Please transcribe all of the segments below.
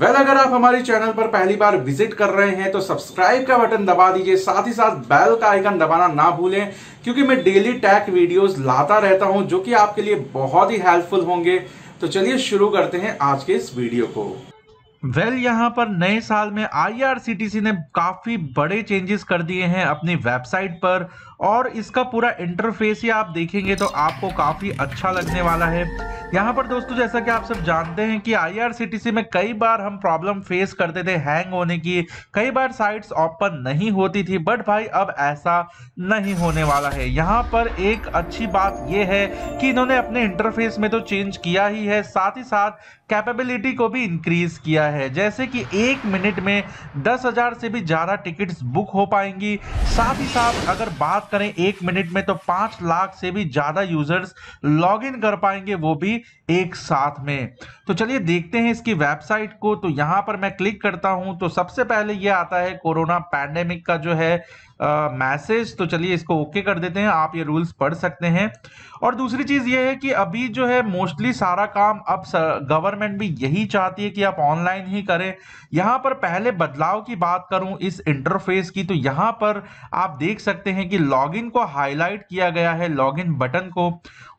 well well, अगर आप हमारे चैनल पर पहली बार विजिट कर रहे हैं तो सब्सक्राइब का बटन दबा दीजिए साथ ही साथ बेल का आइकन दबाना ना भूलें क्योंकि मैं डेली टैक वीडियोस लाता रहता हूं जो कि आपके लिए बहुत ही हेल्पफुल होंगे तो चलिए शुरू करते हैं आज के इस वीडियो को वेल well, यहाँ पर नए साल में आईआरसीटीसी ने काफ़ी बड़े चेंजेस कर दिए हैं अपनी वेबसाइट पर और इसका पूरा इंटरफेस ही आप देखेंगे तो आपको काफ़ी अच्छा लगने वाला है यहाँ पर दोस्तों जैसा कि आप सब जानते हैं कि आईआरसीटीसी में कई बार हम प्रॉब्लम फेस करते थे हैंग होने की कई बार साइट्स ओपन नहीं होती थी बट भाई अब ऐसा नहीं होने वाला है यहाँ पर एक अच्छी बात यह है कि इन्होंने अपने इंटरफेस में तो चेंज किया ही है साथ ही साथ कैपेबिलिटी को भी इंक्रीज किया है है जैसे कि एक मिनट में दस हजार से भी ज़्यादा टिकट्स बुक हो पाएंगी साथ ही साथ अगर बात करें एक मिनट में तो पांच लाख से भी ज़्यादा यूजर्स लॉग इन कर पाएंगे वो भी एक साथ में तो चलिए देखते हैं इसकी वेबसाइट को तो यहां पर मैं क्लिक करता हूं तो सबसे पहले ये आता है कोरोना पैंडेमिक का जो है मैसेज तो चलिए इसको ओके कर देते हैं आप ये रूल्स पढ़ सकते हैं और दूसरी चीज़ ये है कि अभी जो है मोस्टली सारा काम अब गवर्नमेंट भी यही चाहती है कि आप ऑनलाइन ही करें यहाँ पर पहले बदलाव की बात करूँ इस इंटरफेस की तो यहाँ पर आप देख सकते हैं कि लॉगिन को हाईलाइट किया गया है लॉगिन बटन को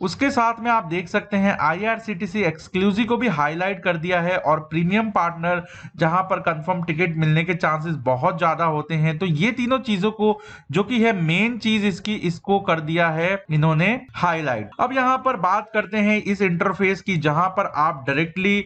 उसके साथ में आप देख सकते हैं I R C T C exclusive को भी हाईलाइट कर दिया है और प्रीमियम पार्टनर जहाँ पर कंफर्म टिकट मिलने के चांसेस बहुत ज़्यादा होते हैं तो ये तीनों चीज़ों को को जो कि है मेन चीज इसकी इसको कर दिया है इन्होंने हाईलाइट अब यहाँ पर बात करते हैं इस इंटरफेस की जहां पर आप डायरेक्टली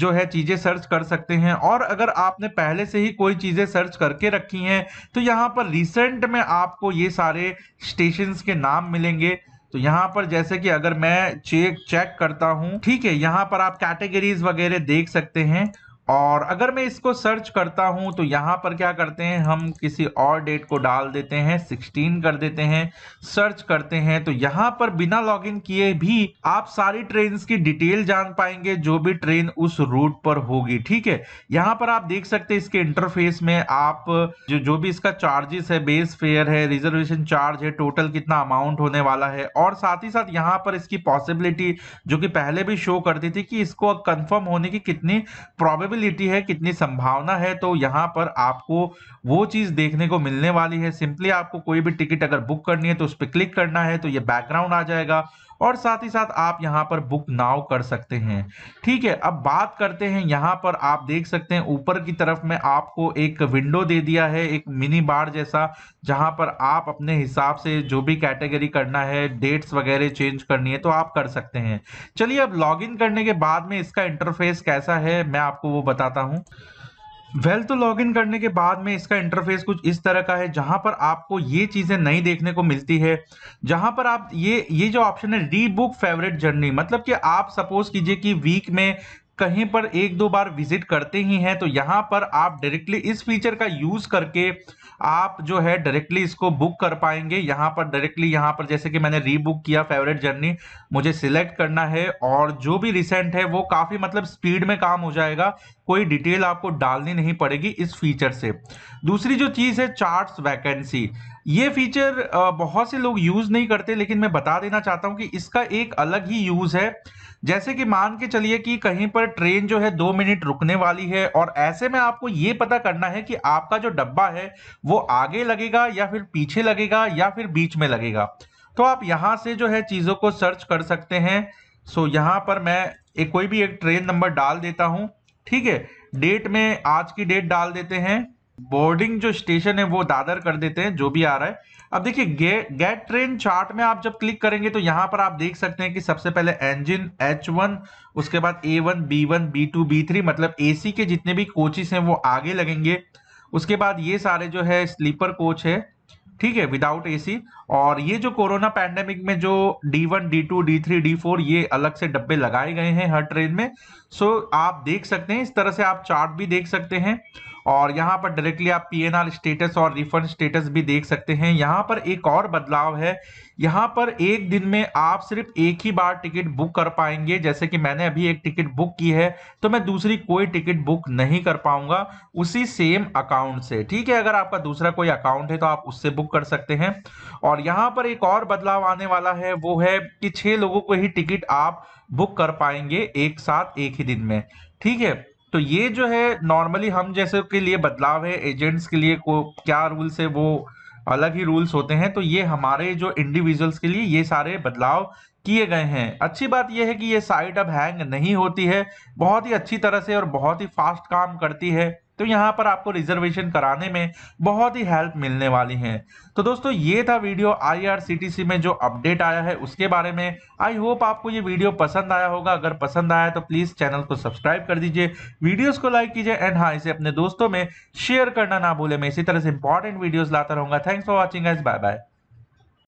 जो है चीज़ें सर्च कर सकते हैं और अगर आपने पहले से ही कोई चीज़ें सर्च करके रखी हैं तो यहाँ पर रिसेंट में आपको ये सारे स्टेशन के नाम मिलेंगे तो यहाँ पर जैसे कि अगर मैं चेक चेक करता हूँ ठीक है यहाँ पर आप कैटेगरीज वगैरह देख सकते हैं और अगर मैं इसको सर्च करता हूं तो यहां पर क्या करते हैं हम किसी और डेट को डाल देते हैं 16 कर देते हैं सर्च करते हैं तो यहां पर बिना लॉगिन किए भी आप सारी ट्रेन की डिटेल जान पाएंगे जो भी ट्रेन उस रूट पर होगी ठीक है यहाँ पर आप देख सकते हैं इसके इंटरफेस में आप जो जो भी इसका चार्जेस है बेस फेयर है रिजर्वेशन चार्ज है टोटल कितना अमाउंट होने वाला है और साथ ही साथ यहाँ पर इसकी पॉसिबिलिटी जो कि पहले भी शो करती थी कि इसको कंफर्म होने की कितनी प्रॉबेबिलिटी प्रोबेबिलिटी है कितनी संभावना है तो यहाँ पर आपको वो चीज़ देखने को मिलने वाली है सिंपली आपको कोई भी टिकट अगर बुक करनी है तो उस पर क्लिक करना है तो ये बैकग्राउंड आ जाएगा और साथ ही साथ आप यहाँ पर बुक नाव कर सकते हैं ठीक है अब बात करते हैं यहाँ पर आप देख सकते हैं ऊपर की तरफ में आपको एक विंडो दे दिया है एक मिनी बार जैसा जहाँ पर आप अपने हिसाब से जो भी कैटेगरी करना है डेट्स वगैरह चेंज करनी है तो आप कर सकते हैं चलिए अब लॉग करने के बाद में इसका इंटरफेस कैसा है मैं आपको वो बताता हूँ वेल तो लॉगिन करने के बाद में इसका इंटरफेस कुछ इस तरह का है जहां पर आपको ये चीजें नहीं देखने को मिलती है जहां पर आप ये ये जो ऑप्शन है रीबुक फेवरेट जर्नी मतलब कि आप सपोज कीजिए कि वीक में कहीं पर एक दो बार विजिट करते ही हैं तो यहाँ पर आप डायरेक्टली इस फीचर का यूज़ करके आप जो है डायरेक्टली इसको बुक कर पाएंगे यहाँ पर डायरेक्टली यहाँ पर जैसे कि मैंने रीबुक किया फेवरेट जर्नी मुझे सिलेक्ट करना है और जो भी रिसेंट है वो काफ़ी मतलब स्पीड में काम हो जाएगा कोई डिटेल आपको डालनी नहीं पड़ेगी इस फीचर से दूसरी जो चीज़ है चार्ट्स वैकेंसी ये फीचर बहुत से लोग यूज़ नहीं करते लेकिन मैं बता देना चाहता हूँ कि इसका एक अलग ही यूज़ है जैसे कि मान के चलिए कि कहीं पर ट्रेन जो है दो मिनट रुकने वाली है और ऐसे में आपको ये पता करना है कि आपका जो डब्बा है वो आगे लगेगा या फिर पीछे लगेगा या फिर बीच में लगेगा तो आप यहाँ से जो है चीज़ों को सर्च कर सकते हैं सो यहाँ पर मैं एक कोई भी एक ट्रेन नंबर डाल देता हूँ ठीक है डेट में आज की डेट डाल देते हैं बोर्डिंग जो स्टेशन है वो दादर कर देते हैं जो भी आ रहा है अब देखिए गे, गेट ट्रेन चार्ट में आप जब क्लिक करेंगे तो यहाँ पर आप देख सकते हैं कि सबसे पहले इंजन H1 उसके बाद A1 B1 B2 B3 मतलब AC के जितने भी कोचिस हैं वो आगे लगेंगे उसके बाद ये सारे जो है स्लीपर कोच है ठीक है विदाउट ए और ये जो कोरोना पैंडेमिक में जो D one D two D three D four ये अलग से डब्बे लगाए गए हैं हर ट्रेन में सो आप देख सकते हैं इस तरह से आप चार्ट भी देख सकते हैं और यहाँ पर डायरेक्टली आप पी स्टेटस और रिफंड स्टेटस भी देख सकते हैं यहाँ पर एक और बदलाव है यहाँ पर एक दिन में आप सिर्फ एक ही बार टिकट बुक कर पाएंगे जैसे कि मैंने अभी एक टिकट बुक की है तो मैं दूसरी कोई टिकट बुक नहीं कर पाऊंगा उसी सेम अकाउंट से ठीक है अगर आपका दूसरा कोई अकाउंट है तो आप उससे बुक कर सकते हैं और यहाँ पर एक और बदलाव आने वाला है वो है कि छह लोगों को ही टिकट आप बुक कर पाएंगे एक साथ एक ही दिन में ठीक है तो ये जो है नॉर्मली हम जैसे के लिए बदलाव है एजेंट्स के लिए को क्या रूल्स है वो अलग ही रूल्स होते हैं तो ये हमारे जो इंडिविजुअल्स के लिए ये सारे बदलाव किए गए हैं अच्छी बात यह है कि ये साइट अब हैंग नहीं होती है बहुत ही अच्छी तरह से और बहुत ही फास्ट काम करती है तो यहाँ पर आपको रिजर्वेशन कराने में बहुत ही हेल्प मिलने वाली है तो दोस्तों ये था वीडियो आईआरसीटीसी में जो अपडेट आया है उसके बारे में आई होप आपको ये वीडियो पसंद आया होगा अगर पसंद आया तो प्लीज़ चैनल को सब्सक्राइब कर दीजिए वीडियोस को लाइक कीजिए एंड हाँ इसे अपने दोस्तों में शेयर करना ना भूले मैं इसी तरह से इंपॉर्टेंट वीडियोज़ लाता रहूंगा थैंक्स फॉर वॉचिंग एस बाय बाय